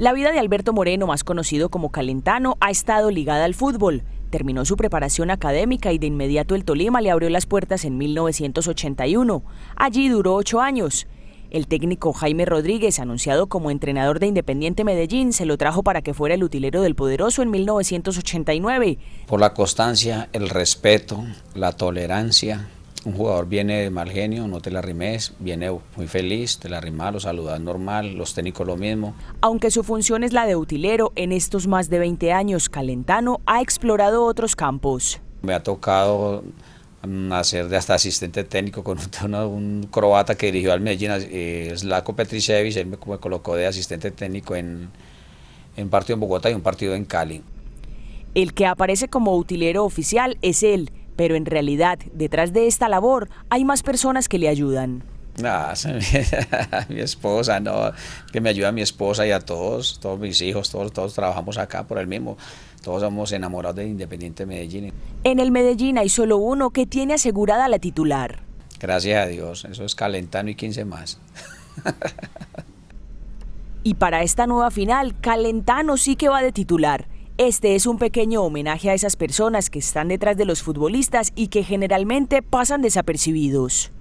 La vida de Alberto Moreno, más conocido como Calentano, ha estado ligada al fútbol. Terminó su preparación académica y de inmediato el Tolima le abrió las puertas en 1981. Allí duró ocho años. El técnico Jaime Rodríguez, anunciado como entrenador de Independiente Medellín, se lo trajo para que fuera el utilero del poderoso en 1989. Por la constancia, el respeto, la tolerancia, un jugador viene de mal genio, no te la arrimes, viene muy feliz, te la rimas, lo saludas normal, los técnicos lo mismo. Aunque su función es la de utilero, en estos más de 20 años Calentano ha explorado otros campos. Me ha tocado mm, hacer de hasta asistente técnico con un, croata que dirigió al Medellín, es eh, la Petricevic, él me, me, colocó de asistente técnico en, en partido en Bogotá y un partido en Cali. El que aparece como utilero oficial es él, pero en realidad, detrás de esta labor hay más personas que le ayudan. Ah, mi esposa, no, que me ayuda a mi esposa y a todos, todos mis hijos, todos, todos trabajamos acá por el mismo. Todos somos enamorados de Independiente Medellín. En el Medellín hay solo uno que tiene asegurada la titular. Gracias a Dios, eso es Calentano y 15 más. y para esta nueva final, Calentano sí que va de titular. Este es un pequeño homenaje a esas personas que están detrás de los futbolistas y que generalmente pasan desapercibidos.